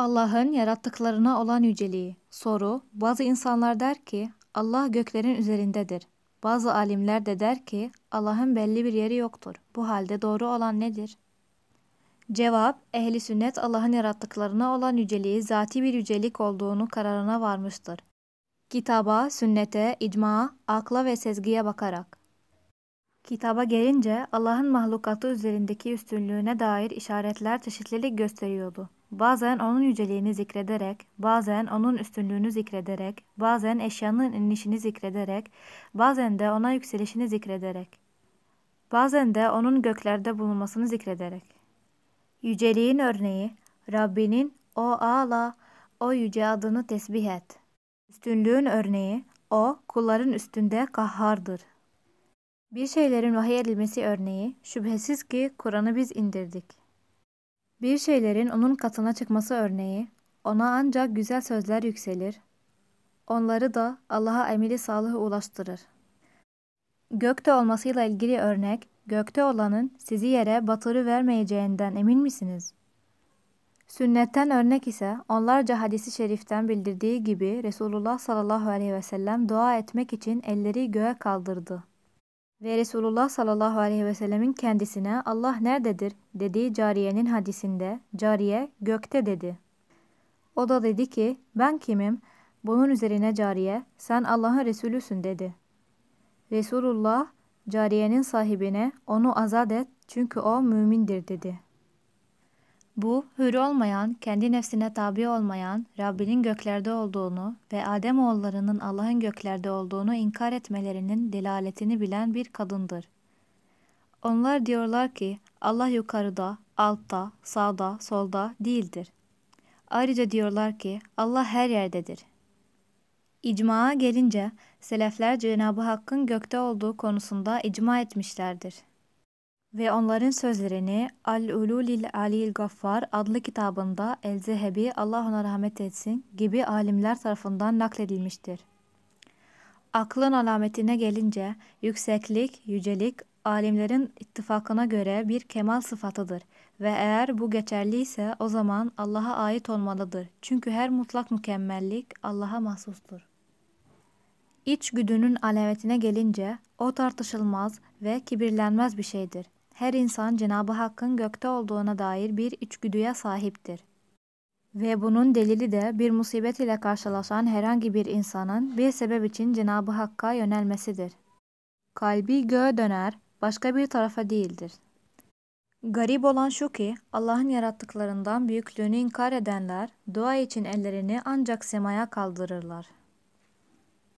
Allah'ın yarattıklarına olan yüceliği. Soru, bazı insanlar der ki Allah göklerin üzerindedir. Bazı alimler de der ki Allah'ın belli bir yeri yoktur. Bu halde doğru olan nedir? Cevap, ehli sünnet Allah'ın yarattıklarına olan yüceliği zati bir yücelik olduğunu kararına varmıştır. Kitaba, sünnete, icma, akla ve sezgiye bakarak. Kitaba gelince Allah'ın mahlukatı üzerindeki üstünlüğüne dair işaretler çeşitlilik gösteriyordu. Bazen onun yüceliğini zikrederek, bazen onun üstünlüğünü zikrederek, bazen eşyanın inişini zikrederek, bazen de ona yükselişini zikrederek, bazen de onun göklerde bulunmasını zikrederek. Yüceliğin örneği, Rabbinin o ala, o yüce adını tesbih et. Üstünlüğün örneği, o kulların üstünde kahhardır. Bir şeylerin vahiy edilmesi örneği, şüphesiz ki Kur'an'ı biz indirdik. Bir şeylerin onun katına çıkması örneği, ona ancak güzel sözler yükselir. Onları da Allah'a emili sağlığı ulaştırır. Gökte olmasıyla ilgili örnek, gökte olanın sizi yere batırı vermeyeceğinden emin misiniz? Sünnetten örnek ise onlarca hadisi şeriften bildirdiği gibi Resulullah sallallahu aleyhi ve sellem dua etmek için elleri göğe kaldırdı ve Resulullah sallallahu aleyhi ve sellemin kendisine Allah nerededir dediği cariyenin hadisinde cariye gökte dedi. O da dedi ki ben kimim? Bunun üzerine cariye sen Allah'ın Resulüsün dedi. Resulullah cariyenin sahibine onu azat et çünkü o mümindir dedi.'' Bu, hür olmayan, kendi nefsine tabi olmayan, Rabbinin göklerde olduğunu ve Adem oğullarının Allah'ın göklerde olduğunu inkar etmelerinin delaletini bilen bir kadındır. Onlar diyorlar ki, Allah yukarıda, altta, sağda, solda değildir. Ayrıca diyorlar ki, Allah her yerdedir. İcmaa gelince, selefler Cenab-ı Hakk'ın gökte olduğu konusunda icma etmişlerdir ve onların sözlerini Al-Ululil Alil Gaffar adlı kitabında El-Zehebi Allah ona rahmet etsin gibi alimler tarafından nakledilmiştir. Aklın alametine gelince yükseklik, yücelik alimlerin ittifakına göre bir kemal sıfatıdır ve eğer bu geçerliyse o zaman Allah'a ait olmalıdır. Çünkü her mutlak mükemmellik Allah'a mahsustur. İç güdünün alametine gelince o tartışılmaz ve kibirlenmez bir şeydir her insan Cenab-ı Hakk'ın gökte olduğuna dair bir içgüdüye sahiptir. Ve bunun delili de bir musibet ile karşılaşan herhangi bir insanın bir sebep için Cenab-ı Hakk'a yönelmesidir. Kalbi göğe döner, başka bir tarafa değildir. Garip olan şu ki Allah'ın yarattıklarından büyüklüğünü inkar edenler dua için ellerini ancak semaya kaldırırlar.